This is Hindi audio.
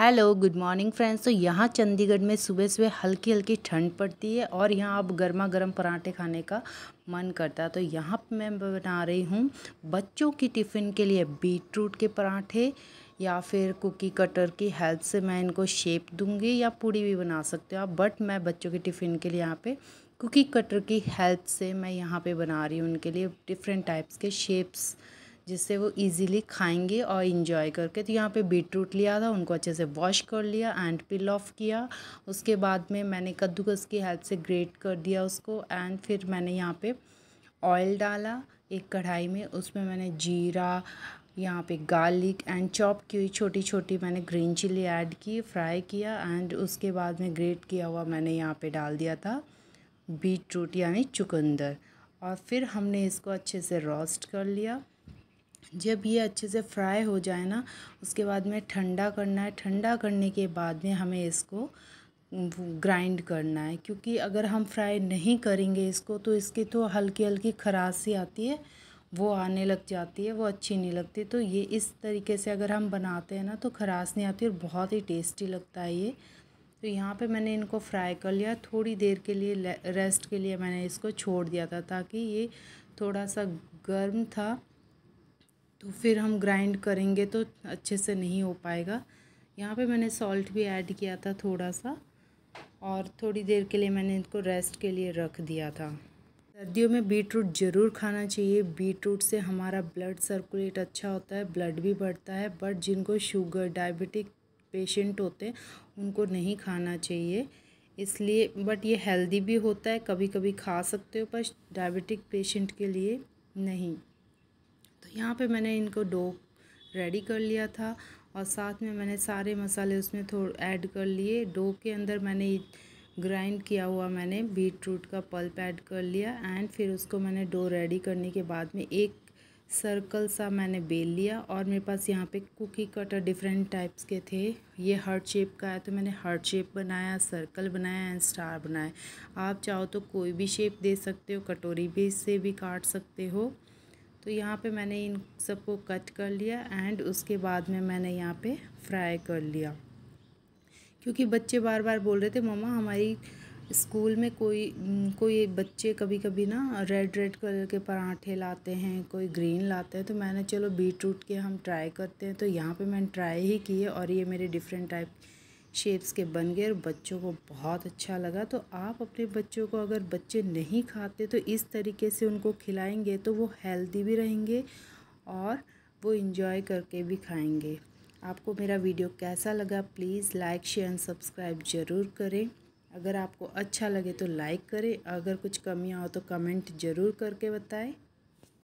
हेलो गुड मॉर्निंग फ्रेंड्स तो यहाँ चंडीगढ़ में सुबह सुबह हल्की हल्की ठंड पड़ती है और यहाँ आप गर्मा गर्म पराठे खाने का मन करता है तो यहाँ मैं बना रही हूँ बच्चों की टिफ़िन के लिए बीट रूट के पराठे या फिर कुकी कटर की हेल्प से मैं इनको शेप दूंगी या पूड़ी भी बना सकते हो आप बट मैं बच्चों के टिफ़िन के लिए यहाँ पे कुकी कटर की हेल्प से मैं यहाँ पे बना रही हूँ उनके लिए डिफरेंट टाइप्स के शेप्स जिससे वो इजीली खाएंगे और इन्जॉय करके तो यहाँ पे रूट लिया था उनको अच्छे से वॉश कर लिया एंड पिल ऑफ किया उसके बाद में मैंने कद्दूकस की हेल्प से ग्रेट कर दिया उसको एंड फिर मैंने यहाँ पे ऑयल डाला एक कढ़ाई में उसमें मैंने जीरा यहाँ पे गार्लिक एंड चॉप की हुई छोटी छोटी मैंने ग्रीन चिली ऐड की फ्राई किया एंड उसके बाद में ग्रेट किया हुआ मैंने यहाँ पे डाल दिया था बीट रूट यानी चुकंदर और फिर हमने इसको अच्छे से रोस्ट कर लिया जब ये अच्छे से फ्राई हो जाए ना उसके बाद में ठंडा करना है ठंडा करने के बाद में हमें इसको ग्राइंड करना है क्योंकि अगर हम फ्राई नहीं करेंगे इसको तो इसकी तो हल्की हल्की खराश सी आती है वो आने लग जाती है वो अच्छी नहीं लगती तो ये इस तरीके से अगर हम बनाते हैं ना तो खराश नहीं आती और बहुत ही टेस्टी लगता है ये तो यहाँ पे मैंने इनको फ्राई कर लिया थोड़ी देर के लिए रेस्ट के लिए मैंने इसको छोड़ दिया था ताकि ये थोड़ा सा गर्म था तो फिर हम ग्राइंड करेंगे तो अच्छे से नहीं हो पाएगा यहाँ पे मैंने सॉल्ट भी ऐड किया था थोड़ा सा और थोड़ी देर के लिए मैंने इनको रेस्ट के लिए रख दिया था सर्दियों में बीट रूट ज़रूर खाना चाहिए बीट रूट से हमारा ब्लड सर्कुलेट अच्छा होता है ब्लड भी बढ़ता है बट जिनको शुगर डायबिटिक पेशेंट होते हैं उनको नहीं खाना चाहिए इसलिए बट ये हेल्दी भी होता है कभी कभी खा सकते हो पर डायबिटिक पेशेंट के लिए नहीं तो यहाँ पे मैंने इनको डो रेडी कर लिया था और साथ में मैंने सारे मसाले उसमें थोड़ा ऐड कर लिए डो के अंदर मैंने ग्राइंड किया हुआ मैंने बीट रूट का पल्प ऐड कर लिया एंड फिर उसको मैंने डो रेडी करने के बाद में एक सर्कल सा मैंने बेल लिया और मेरे पास यहाँ पे कुकी कटर डिफरेंट टाइप्स के थे ये हर्ट शेप का है तो मैंने हर्ट शेप बनाया सर्कल बनाया एंड स्टार बनाया आप चाहो तो कोई भी शेप दे सकते हो कटोरी भी इससे भी काट सकते हो तो यहाँ पे मैंने इन सबको कट कर लिया एंड उसके बाद में मैंने यहाँ पे फ्राई कर लिया क्योंकि बच्चे बार बार बोल रहे थे मम्मा हमारी स्कूल में कोई कोई बच्चे कभी कभी ना रेड रेड कलर के पराठे लाते हैं कोई ग्रीन लाते हैं तो मैंने चलो बीट रूट के हम ट्राई करते हैं तो यहाँ पे मैंने ट्राई ही किए और ये मेरे डिफरेंट टाइप शेप्स के बन गए और बच्चों को बहुत अच्छा लगा तो आप अपने बच्चों को अगर बच्चे नहीं खाते तो इस तरीके से उनको खिलाएंगे तो वो हेल्दी भी रहेंगे और वो इन्जॉय करके भी खाएंगे आपको मेरा वीडियो कैसा लगा please like share and subscribe ज़रूर करें अगर आपको अच्छा लगे तो लाइक करें अगर कुछ कमियाँ हो तो कमेंट ज़रूर करके बताएं